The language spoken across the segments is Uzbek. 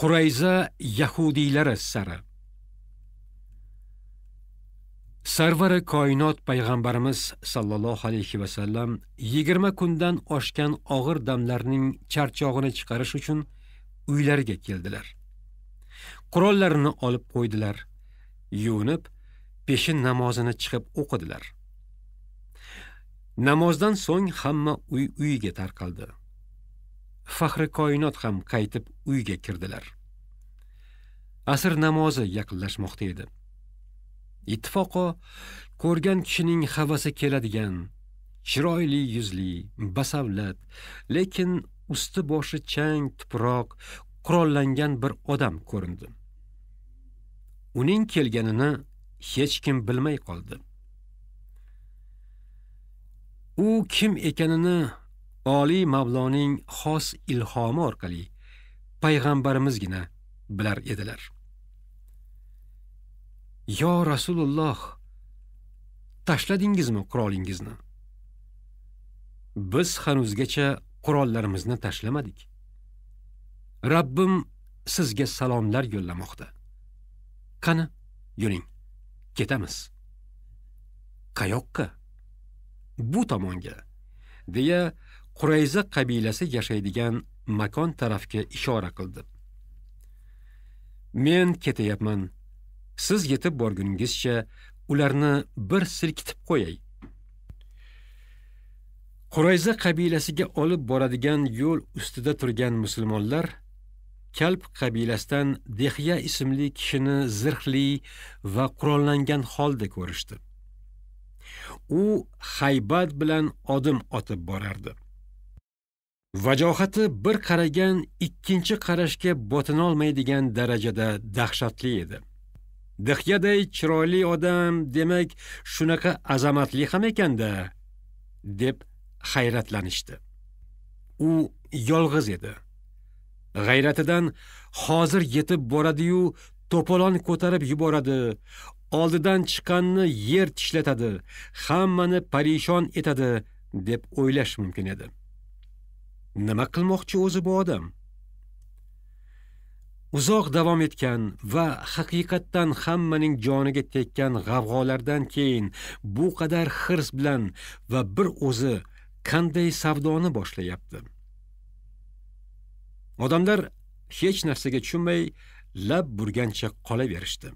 qurayza yahudiylari sari sarvari koinot payg'ambarimiz sallallohu alayhi va sallam 20 kundan oshgan og'ir damlarning charchog'ini chiqarish uchun uylariga keldilar qurollarini olib qo'ydilar yuvinib peshin namozini chiqib o'qidilar namozdan so'ng hamma uy uyiga tarqaldi faxri koinot ham qaytib uyga kirdilar asr namozi yaqinlashmoqda edi ittifoqo ko'rgan kishining havasi keladigan chiroyli yuzli basavlat lekin usti boshi chang tuproq qurollangan bir odam ko'rindi uning kelganini hech kim bilmay qoldi u kim ekanini oliy mavloning xos ilhomi orqali payg'ambarimizgina bilar edilar yo rasululloh tashladingizmi qurolingizni biz hanuzgacha qurollarimizni tashlamadik rabbim sizga salomlar yo'llamoqda qani yuring ketamiz qayoqqa bu tomonga deya qurayza qabilasi yashaydigan makon tarafga ishora qildi men ketayapman siz yetib borguningizcha ularni bir silkitib qo'yay qurayza qabilasiga olib boradigan yo'l ustida turgan musulmonlar kalb qabilasidan dehya ismli kishini zirhli va qurollangan holda ko'rishdi u haybat bilan odim otib borardi vajohati bir qaragan ikkinchi qarashga botinolmaydigan darajada dahshatli edi Dixyaday chiroyli odam demak shunaqa azamatli ham ekanda deb hayratlanishdi u yolg'iz edi g'ayratidan hozir yetib boradi-yu to'polon ko'tarib yuboradi oldidan chiqqanni yer tishlatadi, hammani parishon etadi deb o'ylash mumkin edi. nima qilmoqchi o'zi bu odam uzoq davom etgan va haqiqatdan hammaning joniga tekkan g'avg'olardan keyin bu qadar hirs bilan va bir o'zi qanday savdoni boshlayapti odamlar hech narsaga tushunmay lab burgancha qolaverishdi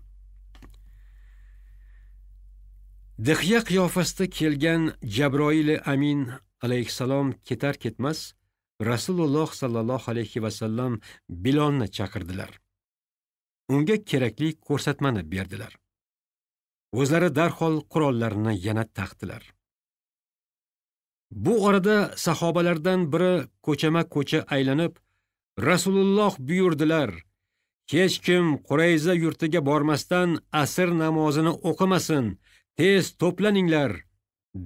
dihya qiyofasida kelgan jabroili amin alayhissalom ketar ketmas rasululloh sollallohu alayhi vasallam bilonni chaqirdilar unga kerakli ko'rsatmani berdilar o'zlari darhol qurollarini yana taqdilar bu orada sahobalardan biri ko'chama ko'cha aylanib rasululloh buyurdilar hech kim qurayza yurtiga bormasdan asr namozini o'qimasin tez to'planinglar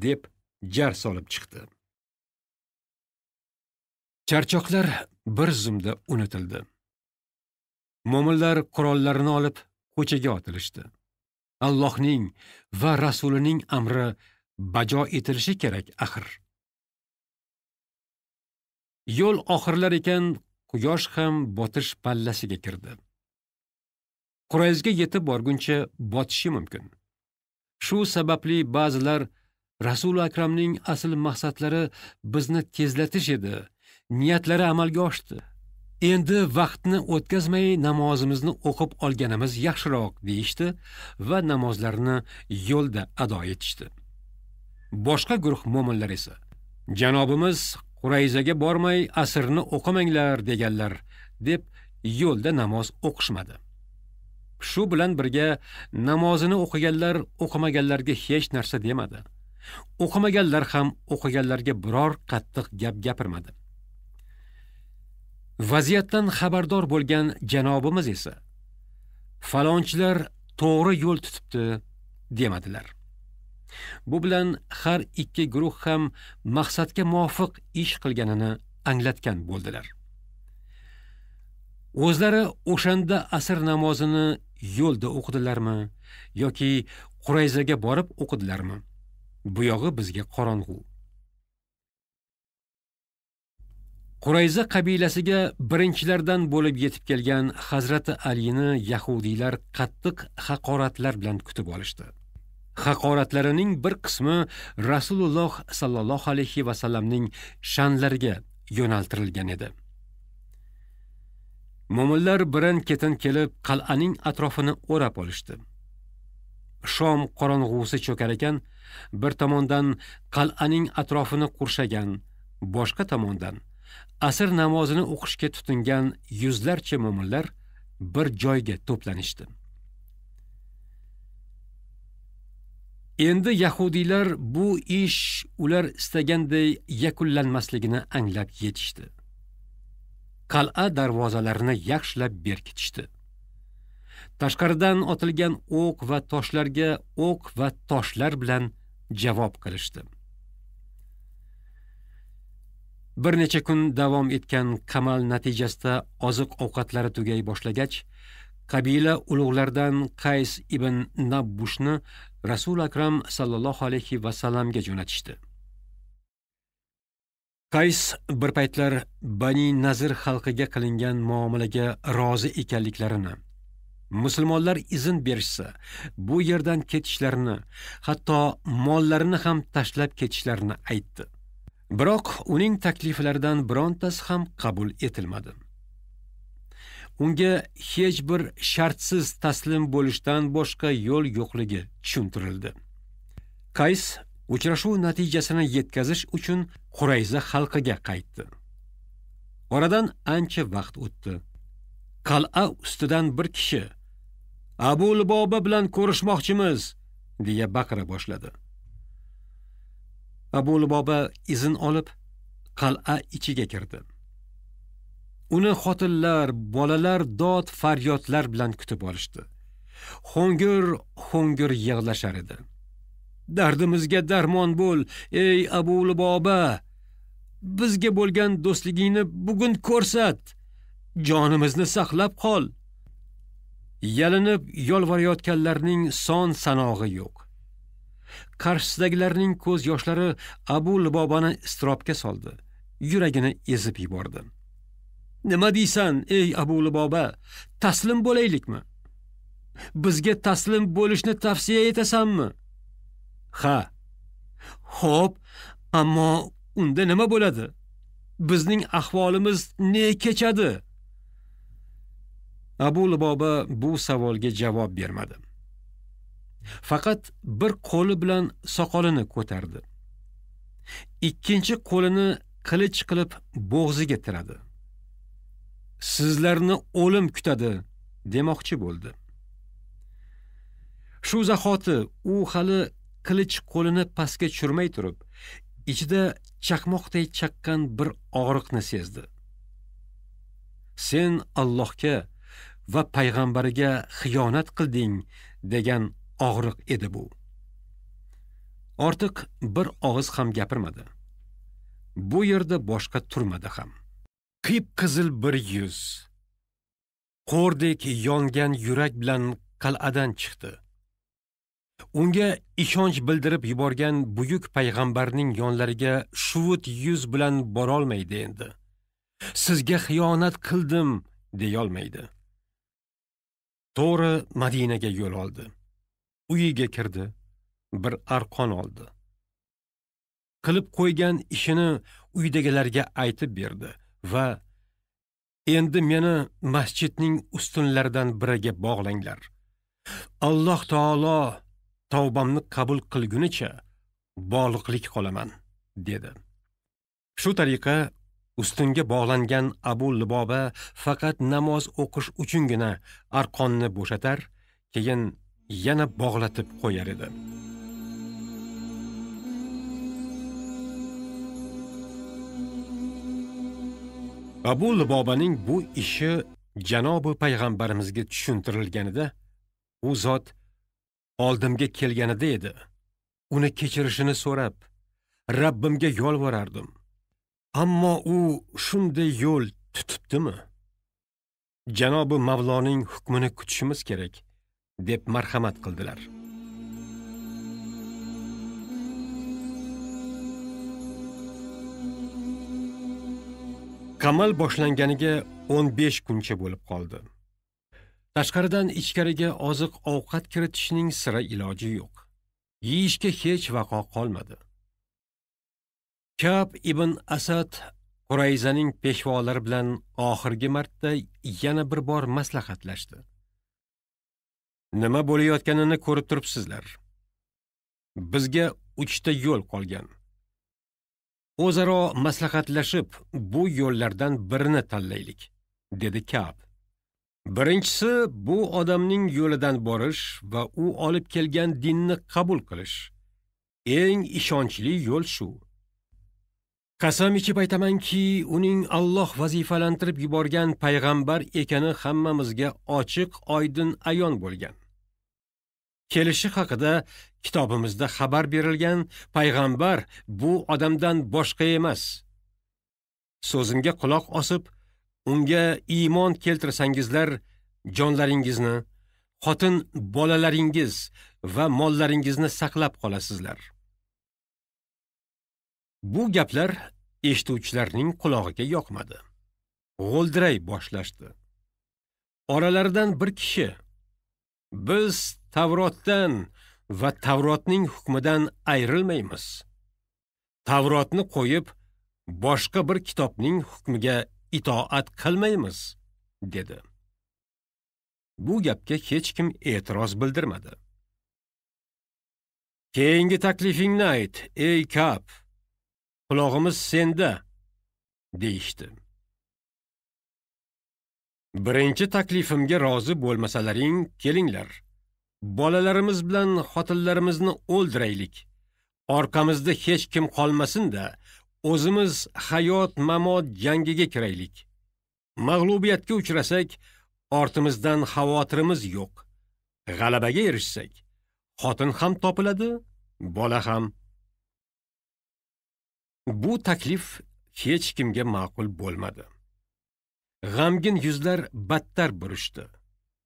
deb jar solib chiqdi charchoqlar bir zumda unutildi mo'minlar qurollarini olib ko'chaga otilishdi allohning va rasulining amri bajo etilishi kerak axir yo'l oxirlar ekan quyosh ham botish pallasiga kirdi qurayzga yetib borguncha botishi mumkin shu sababli ba'zilar rasuli akramning asl maqsadlari bizni tezlatish edi niyatlari amalga oshdi. Endi vaqtni o'tkazmay namozimizni o'qib olganimiz yaxshiroq deyishdi va namozlarni yo'lda ado etishdi. Boshqa guruh mu'minlar esa Janobimiz Qurayzaga bormay asrni o'qimanglar deganlar deb yo'lda namoz o'qishmadi. Shu bilan birga namozini o'qiganlar o'qimaganlarga hech narsa demadi. O'qimaganlar ham o'qiganlarga biror qattiq gap gapirmadi. vaziyatdan xabardor bo'lgan janobimiz esa falonchilar to'g'ri yo'l tutibdi demadilar bu bilan har ikki guruh ham maqsadga muvofiq ish qilganini anglatgan bo'ldilar o'zlari o'shanda asr namozini yo'lda o'qidilarmi yoki qurayzaga borib o'qidilarmi bu yog'i bizga qorong'u Qurayza qabilasiga birinchilardan bo'lib yetib kelgan Hazrati Alini yahudiylar qattiq haqoratlar bilan kutib olishdi. Haqoratlarining bir qismi Rasululloh sallallohu alayhi va sallamning shanlariga yo'naltirilgan edi. Mo'minlar birin-ketin kelib qal'aning atrofini o'rab olishdi. Shom qorong'usi cho'kar ekan, bir tomondan qal'aning atrofini qurshagan, boshqa tomondan asr namozini o'qishga tutingan yuzlarcha mo'minlar bir joyga to'planishdi endi yahudiylar bu ish ular istaganday yakunlanmasligini anglab yetishdi qal'a darvozalarini yaxshilab berkitishdi tashqaridan otilgan o'q ok va toshlarga o'q ok va toshlar bilan javob qilishdi bir necha kun davom etgan qamal natijasida oziq ovqatlari tugay boshlagach qabila ulug'lardan qays ibn nabbushni rasul akram sallallohu alayhi va sallamga jo'natishdi qays bir paytlar bani nazir xalqiga qilingan muomalaga rozi ekanliklarini musulmonlar izn berishsa bu yerdan ketishlarini hatto mollarini ham tashlab ketishlarini aytdi biroq uning takliflaridan birontasi ham qabul etilmadi unga hech bir shartsiz taslim bo'lishdan boshqa yo'l yo'qligi tushuntirildi qays uchrashuv natijasini yetkazish uchun qurayza xalqiga qaytdi oradan ancha vaqt o'tdi qal'a ustidan bir kishi abu luboba bilan ko'rishmoqchimiz deya baqira boshladi abu luboba izn olib qal'a ichiga kirdi uni xotinlar bolalar dod faryodlar bilan kutib olishdi ho'ngur ho'ngur yig'lashar edi dardimizga darmon bo'l ey abu luboba bizga bo'lgan do'stligingni bugun ko'rsat jonimizni saqlab qol yalinib yolvorayotganlarning son sanog'i yo'q qarshisidagilarning ko'z yoshlari abu libobani iztirobga soldi yuragini ezib yubordi nima deysan ey abu liboba taslim bo'laylikmi bizga taslim bo'lishni tavsiya etasanmi ha xo'p ammo unda nima bo'ladi bizning ahvolimiz ne kechadi abu liboba bu savolga javob bermadi faqat bir qo'li bilan soqolini ko'tardi ikkinchi qo'lini qilich qilib bo'g'ziga tiradi sizlarni o'lim kutadi demoqchi bo'ldi shu zahoti u hali qilich qo'lini pastga tushirmay turib ichida chaqmoqday chaqqan bir og'riqni sezdi sen allohga va payg'ambariga xiyonat qilding degan og'riq edi bu. Ortiq bir og'iz ham gapirmadi. Bu yerda boshqa turmadi ham. Qip qizil bir yuz. Qo'rdek yongan yurak bilan qal'adan chiqdi. Unga ishonch bildirib yuborgan buyuk payg'ambarning yonlariga shuvut yuz bilan borolmaydi endi. Sizga xiyonat qildim, deyolmaydi. To'g'ri Madinaga yo'l oldi. uyiga kirdi bir arqon oldi qilib qo'ygan ishini uydagilarga aytib berdi va endi meni masjidning ustunlaridan biriga bog'langlar alloh taolo tavbamni qabul qilgunicha bog'liqlik qolaman dedi shu tariqa ustunga bog'langan abu liboba faqat namoz o'qish uchungina arqonni bo'shatar keyin yana bog'latib qo'yar edi abu libobaning bu ishi janobi payg'ambarimizga tushuntirilganida u zot oldimga kelganida edi uni kechirishini so'rab rabbimga yolvorardim ammo u shunday yo'l tutibdimi janobi mavloning hukmini kutishimiz kerak deb marhamat qildilar qamal boshlanganiga 15 kuncha bo'lib qoldi tashqaridan ichkariga oziq ovqat kiritishning sira iloji yo'q yeyishga hech vaqo qolmadi kab ibn asad qurayzaning peshvolari bilan oxirgi marta yana bir bor maslahatlashdi nima bo'layotganini ko'rib turibsizlar bizga uchta yo'l qolgan o'zaro maslahatlashib bu yo'llardan birini tanlaylik dedi kab birinchisi bu odamning yo'lidan borish va u olib kelgan dinni qabul qilish eng ishonchli yo'l shu qasam ichib aytamanki uning Alloh vazifalantirib yuborgan payg'ambar ekani hammamizga ochiq oydin ayon bo'lgan kelishi haqida kitobimizda xabar berilgan payg'ambar bu odamdan boshqa emas. So'zimga quloq osib, unga iymon keltirsangizlar, jonlaringizni, xotin bolalaringiz va mollaringizni saqlab qolasizlar. Bu gaplar eshituvchilarning qulog'iga yoqmadi. G'o'ldiray boshlashdi. Oralaridan bir kishi Biz Tavrotdan va Tavrotning hukmidan ayrilmaymiz. Tavrotni qo'yib, boshqa bir kitobning hukmiga itoat qilmaymiz, dedi. Bu gapga hech kim e'tiroz bildirmadi. Keyingi taklifingni ayt, ey Kap. Qulog'imiz senda, deyishdi. Birinchi taklifimga rozi bo'lmasalaring, kelinglar. Bolalarimiz bilan xotinlarimizni o'ldiraylik. Orqamizda hech kim qolmasin-da, o'zimiz hayot mamot jangiga kiraylik. Mag'lubiyatga uchrasak, ortimizdan xavotirimiz yo'q. G'alabaga erishsak, xotin ham topiladi, bola ham. Bu taklif hech kimga ma'qul bo'lmadi. g'amgin yuzlar battar burishdi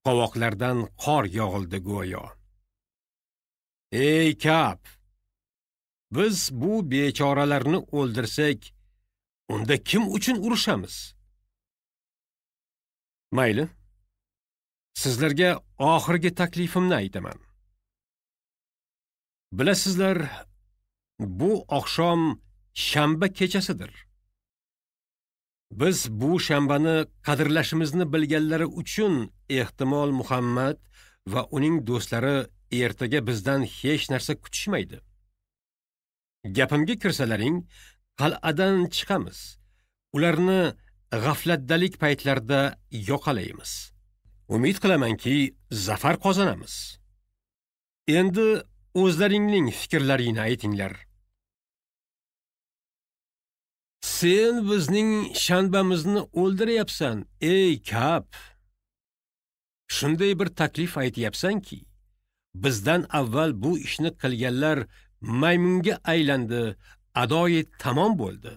qovoqlardan qor yog'ildi go'yo ey kap biz bu bechoralarni o'ldirsak unda kim uchun urushamiz mayli sizlarga oxirgi taklifimni aytaman bilasizlar bu oqshom shanba kechasidir Biz bu shanbani qadrlashimizni bilganlari uchun ehtimol Muhammad va uning do'stlari ertaga bizdan hech narsa kutishmaydi. Gapimga kirsalaring, qal'adan chiqamiz. Ularni g'aflatdalik paytlarda yoqalaymiz. Umid qilamanki, zafar qozonamiz. Endi o'zlaringning fikrlaringni aytinglar. sen bizning shanbamizni o'ldiryapsan, ey kap. Shunday bir taklif aytyapsanki, bizdan avval bu ishni qilganlar maymunga aylandi, adoyi tamom bo'ldi.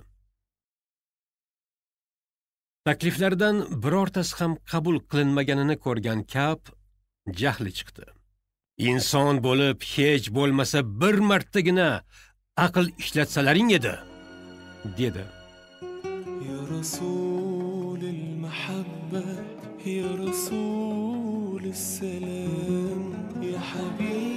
Takliflardan birortasi ham qabul qilinmaganini ko'rgan kap jahli chiqdi. Inson bo'lib hech bo'lmasa bir martagina aql ishlatsalaring edi, dedi. يا رسول المحبة يا رسول السلام يا حبيبي